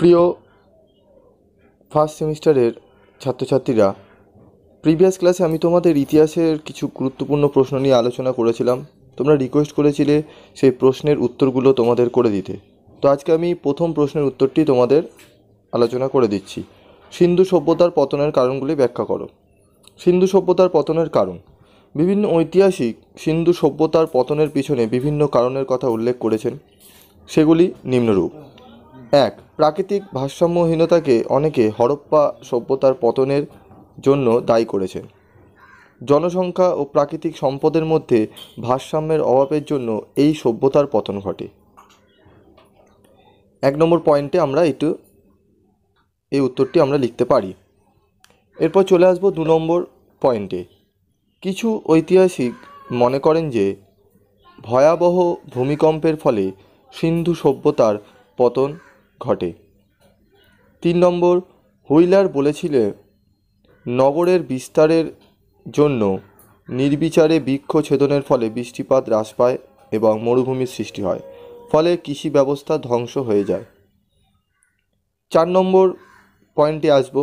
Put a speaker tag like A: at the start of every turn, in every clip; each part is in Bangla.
A: প্রিয় ফার্স্ট সেমিস্টারের ছাত্রছাত্রীরা প্রিভিয়াস ক্লাসে আমি তোমাদের ইতিহাসের কিছু গুরুত্বপূর্ণ প্রশ্ন নিয়ে আলোচনা করেছিলাম তোমরা রিকোয়েস্ট করেছিলে সেই প্রশ্নের উত্তরগুলো তোমাদের করে দিতে তো আজকে আমি প্রথম প্রশ্নের উত্তরটি তোমাদের আলোচনা করে দিচ্ছি সিন্ধু সভ্যতার পতনের কারণগুলি ব্যাখ্যা করো সিন্ধু সভ্যতার পতনের কারণ বিভিন্ন ঐতিহাসিক সিন্ধু সভ্যতার পতনের পিছনে বিভিন্ন কারণের কথা উল্লেখ করেছেন সেগুলি নিম্নরূপ এক প্রাকৃতিক ভারসাম্যহীনতাকে অনেকে হরপ্পা সভ্যতার পতনের জন্য দায়ী করেছেন জনসংখ্যা ও প্রাকৃতিক সম্পদের মধ্যে ভারসাম্যের অভাবের জন্য এই সভ্যতার পতন ঘটে এক নম্বর পয়েন্টে আমরা একটু এই উত্তরটি আমরা লিখতে পারি এরপর চলে আসবো দু নম্বর পয়েন্টে কিছু ঐতিহাসিক মনে করেন যে ভয়াবহ ভূমিকম্পের ফলে সিন্ধু সভ্যতার পতন ঘটে তিন নম্বর হুইলার বলেছিলেন নগরের বিস্তারের জন্য নির্বিচারে বৃক্ষ ছেদনের ফলে বৃষ্টিপাত হ্রাস পায় এবং মরুভূমির সৃষ্টি হয় ফলে কৃষি ব্যবস্থা ধ্বংস হয়ে যায় চার নম্বর পয়েন্টে আসব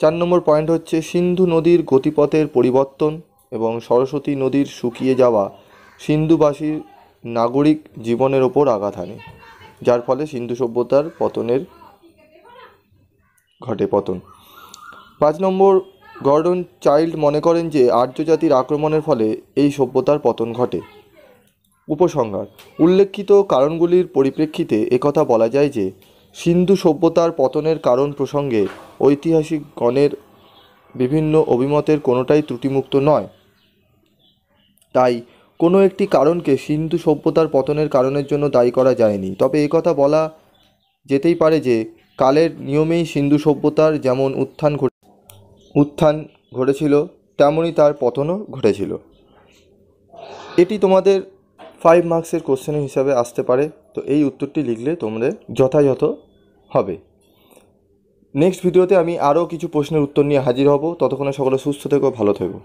A: চার নম্বর পয়েন্ট হচ্ছে সিন্ধু নদীর গতিপথের পরিবর্তন এবং সরস্বতী নদীর শুকিয়ে যাওয়া সিন্ধুবাসীর নাগরিক জীবনের ওপর আঘাত হানে যার ফলে সিন্ধু সভ্যতার পতনের ঘটে পতন পাঁচ নম্বর গর্ডন চাইল্ড মনে করেন যে আর্য জাতির আক্রমণের ফলে এই সভ্যতার পতন ঘটে উপসংহার উল্লেখিত কারণগুলির পরিপ্রেক্ষিতে একথা বলা যায় যে সিন্ধু সভ্যতার পতনের কারণ প্রসঙ্গে ঐতিহাসিকগণের বিভিন্ন অভিমতের কোনোটাই ত্রুটিমুক্ত নয় তাই কোনো একটি কারণকে সিন্ধু সভ্যতার পতনের কারণের জন্য দায়ী করা যায়নি তবে একথা বলা যেতেই পারে যে কালের নিয়মেই সিন্ধু সভ্যতার যেমন উত্থান ঘটে উত্থান ঘটেছিল তেমনই তার পতনও ঘটেছিল এটি তোমাদের ফাইভ মার্কসের কোশ্চেন হিসাবে আসতে পারে তো এই উত্তরটি লিখলে তোমাদের যথাযথ হবে নেক্সট ভিডিওতে আমি আরও কিছু প্রশ্নের উত্তর নিয়ে হাজির হব ততক্ষণে সকলে সুস্থ থেকো ভালো থেকো